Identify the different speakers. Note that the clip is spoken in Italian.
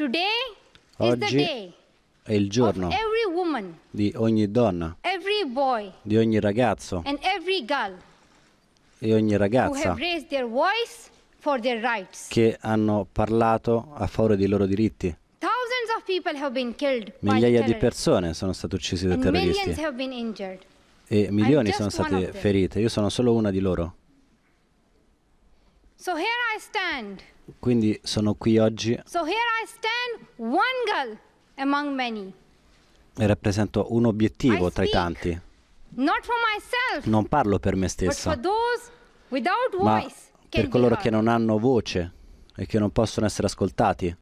Speaker 1: Today
Speaker 2: is the day è il giorno
Speaker 1: every woman,
Speaker 2: di ogni donna,
Speaker 1: every boy,
Speaker 2: di ogni ragazzo
Speaker 1: and every girl
Speaker 2: e ogni who ragazza have
Speaker 1: their voice for their rights.
Speaker 2: che hanno parlato a favore dei loro diritti.
Speaker 1: of have been Migliaia di
Speaker 2: persone sono state uccise dai terroristi e milioni sono state ferite. Io sono solo una di loro.
Speaker 1: So here I stand.
Speaker 2: Quindi sono qui oggi
Speaker 1: So here I stand, one girl among many.
Speaker 2: e rappresento un obiettivo tra i tanti.
Speaker 1: Not for myself, Non
Speaker 2: parlo per me stesso. ma per coloro che non hanno voce e che non possono essere ascoltati.